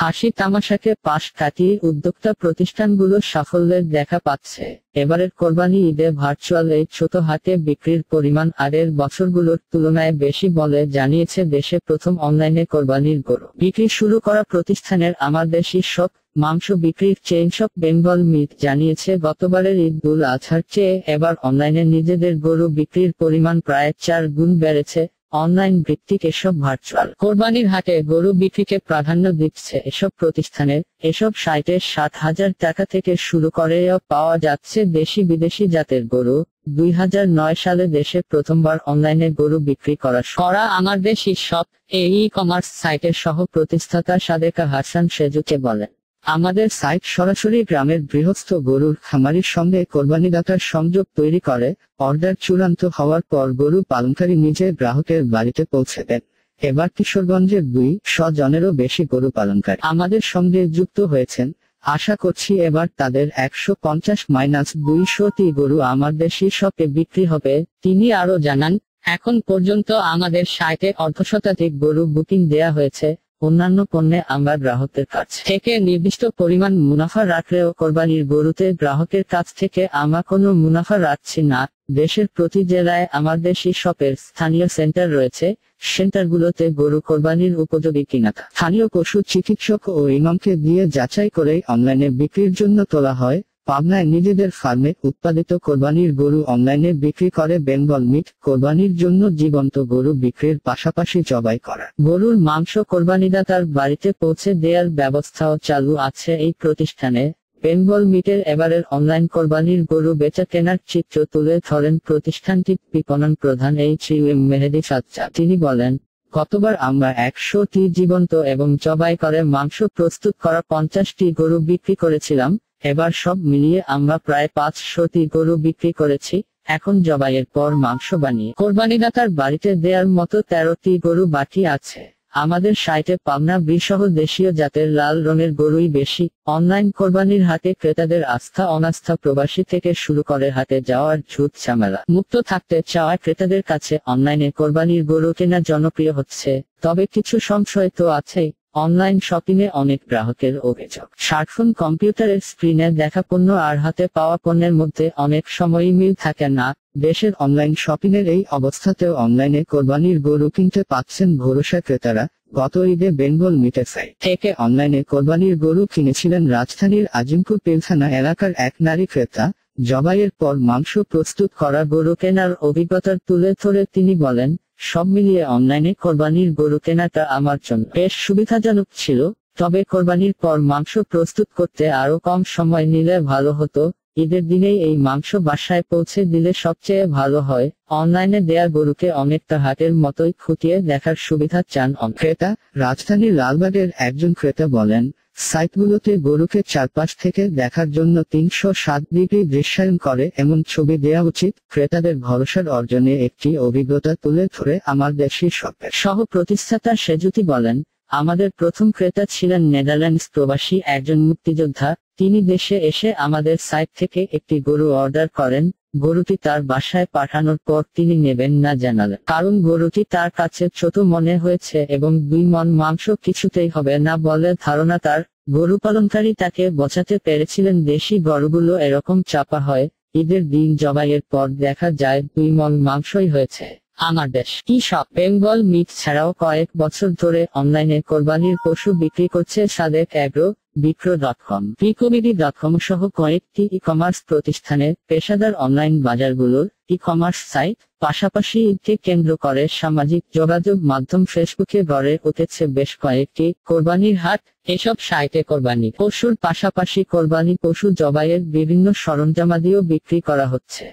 হাসি তামাশাকে পাশ কাটিয়ে উদ্যোক্তা প্রতিষ্ঠানগুলো সাফল্যের দেখা পাচ্ছে এবারের কোরবানি ঈদে ভার্চুয়াল এই ছোট হাতে বিক্রির পরিমাণ আগের বছরগুলোর তুলনায় বেশি বলে জানিয়েছে দেশে প্রথম অনলাইনে কোরবানির গরু বিক্রি শুরু করা প্রতিষ্ঠানের আমার দেশি সব মাংস বিক্রির চেইন শপ বেঙ্গল মিট জানিয়েছে গতবারের ঈদুল আছার চেয়ে এবার অনলাইনে নিজেদের গরু বিক্রির পরিমাণ প্রায় চার গুণ বেড়েছে অনলাইন ভিত্তিক এসব ভার্চুয়াল কোরবানির হাটে গরু বিক্রিকে প্রাধান্য দিচ্ছে এসব প্রতিষ্ঠানের এসব সাইটে সাত হাজার টাকা থেকে শুরু করে পাওয়া যাচ্ছে দেশি বিদেশি জাতের গরু দুই হাজার নয় সালে দেশে প্রথমবার অনলাইনে গরু বিক্রি করা করা আমার দেশি সব এই ই কমার্স সাইটের সহ প্রতিষ্ঠাতা সাদেকা হাসান সেজুকে বলেন আমাদের সাইট সরাসরি গ্রামের বৃহস্থ গরুর খামারির সঙ্গে কোরবানিদাতার সংযোগ তৈরি করে অর্ডার চূড়ান্ত হওয়ার পর গরু পালনকারী নিজে গ্রাহকের বাড়িতে পৌঁছে দেন এবার কিশোরগঞ্জের দুই শ জনেরও বেশি গরু পালনকারী আমাদের সঙ্গে যুক্ত হয়েছেন আশা করছি এবার তাদের একশো পঞ্চাশ মাইনাস তি গরু আমাদের শীর্ষকে বিক্রি হবে তিনি আরো জানান এখন পর্যন্ত আমাদের সাইটে অর্ধশতাধিক গরু বুকিং দেয়া হয়েছে অন্যান্য পণ্যে আমরা গ্রাহকের কাছ থেকে নির্দিষ্ট পরিমাণ মুনাফা রাখলেও কোরবানির গরুতে গ্রাহকের কাছ থেকে আমরা কোনো মুনাফা রাখছি না দেশের প্রতি জেলায় আমাদের সেই শপের স্থানীয় সেন্টার রয়েছে সেন্টারগুলোতে গরু কোরবানির উপযোগী কিনা স্থানীয় পশু চিকিৎসক ও ইমামকে দিয়ে যাচাই করে অনলাইনে বিক্রির জন্য তোলা হয় পাবনায় নিজেদের ফার্মে উৎপাদিত কোরবানির গরু অনলাইনে বিক্রি করে বেঙ্গল মিট কোরবানির জন্য জীবন্ত গরু বিক্রির পাশাপাশি জবাই করা গরুর মাংস তার বাড়িতে পৌঁছে দেওয়ার ব্যবস্থাও চালু আছে এই প্রতিষ্ঠানে বেঙ্গল মিটের এবারের অনলাইন কোরবানির গরু বেচা কেনার চিত্র তুলে ধরেন প্রতিষ্ঠানটির বিপণন প্রধান এইচ এম মেহেদি সাজ্জা তিনি বলেন গতবার আমরা একশোটি জীবন্ত এবং জবাই করে মাংস প্রস্তুত করা পঞ্চাশটি গরু বিক্রি করেছিলাম এবার সব মিলিয়ে আমরা প্রায় পাঁচশোটি গরু বিক্রি করেছি এখন জবাইয়ের পর মাংস বানিয়ে কোরবানিদাতার বাড়িতে দেয়ার মতো তেরোটি গরু বাকি আছে আমাদের সাইটে পাবনা বিসহ দেশীয় জাতের লাল রঙের গরুই বেশি অনলাইন কোরবানির হাতে ক্রেতাদের আস্থা অনাস্থা প্রবাসী থেকে শুরু করে হাতে যাওয়ার ঝুঁক ঝামেলা মুক্ত থাকতে চাওয়া ক্রেতাদের কাছে অনলাইনে কোরবানির গরু কেনা জনপ্রিয় হচ্ছে তবে কিছু সংশয় তো আছেই অনলাইন শপিং এ অনেক গ্রাহকের অভিযোগ স্মার্টফোন কম্পিউটারের স্ক্রিনে দেখা পণ্য আর হাতে পাওয়া পণ্যের মধ্যে অনেক সময় মিল থাকে না দেশের অনলাইন শপিংয়ের এই অবস্থাতেও অনলাইনে কোরবানির গরু কিনতে পাচ্ছেন ভরসা ক্রেতারা গত ঈদে বেঙ্গল মিটেসাই থেকে অনলাইনে কোরবানির গরু কিনেছিলেন রাজধানীর আজিমপুর পিলখানা এলাকার এক নারী ক্রেতা জবাইয়ের পর মাংস প্রস্তুত করা গরু কেনার অভিজ্ঞতার তুলে ধরে তিনি বলেন সব মিলিয়ে অনলাইনে কোরবানির গরু কেনাটা আমার জন্য বেশ সুবিধাজনক ছিল তবে কোরবানির পর মাংস প্রস্তুত করতে আরো কম সময় নিলে ভালো হতো ঈদের দিনেই এই মাংস বাসায় পৌঁছে দিলে সবচেয়ে ভালো হয় অনলাইনে দেয়া গরুকে অনেকটা হাটের মতোই খুঁটিয়ে দেখার সুবিধা চান ক্রেতা রাজধানীর লালবাগের একজন ক্রেতা বলেন সাইটগুলোতে গরুকে চারপাশ থেকে দেখার জন্য তিনশো সাত ডিগ্রি দৃশ্যায়ন করে এমন ছবি দেয়া উচিত ক্রেতাদের ভরসার অর্জনে একটি অভিজ্ঞতা তুলে ধরে আমার দেশি সরকার সহ প্রতিষ্ঠাতা সেজুতি বলেন আমাদের প্রথম ক্রেতা ছিলেন নেদারল্যান্ডস প্রবাসী একজন মুক্তিযোদ্ধা তিনি দেশে এসে আমাদের সাইট থেকে একটি গরু অর্ডার করেন গরুটি তার বাসায় পাঠানোর পর তিনি নেবেন না জানালেন কারণ গরুটি তার কাছে ছোট মনে হয়েছে এবং দুই মন মাংস কিছুতেই হবে না বলে ধারণা তার গরু পালনকারী তাকে বচাতে পেরেছিলেন দেশি গরুগুলো এরকম চাপা হয় ঈদের দিন জবাইয়ের পর দেখা যায় দুই মন মাংসই হয়েছে আমার দেশ কি সব বেঙ্গল মিট ছাড়াও কয়েক বছর ধরে অনলাইনে কোরবানির পশু বিক্রি করছে সাদেক অ্যাগ্রো বিক্রো ডট কম পিকোবিডি ডট কম সহ কয়েকটি ই কমার্স প্রতিষ্ঠানের পেশাদার অনলাইন বাজারগুলোর ই কমার্স সাইট পাশাপাশি ঈদকে কেন্দ্র করে সামাজিক যোগাযোগ মাধ্যম ফেসবুকে গড়ে উঠেছে বেশ কয়েকটি কোরবানির হাট এসব সাইটে কোরবানি পশুর পাশাপাশি কোরবানি পশু জবাইয়ের বিভিন্ন সরঞ্জামাদিও বিক্রি করা হচ্ছে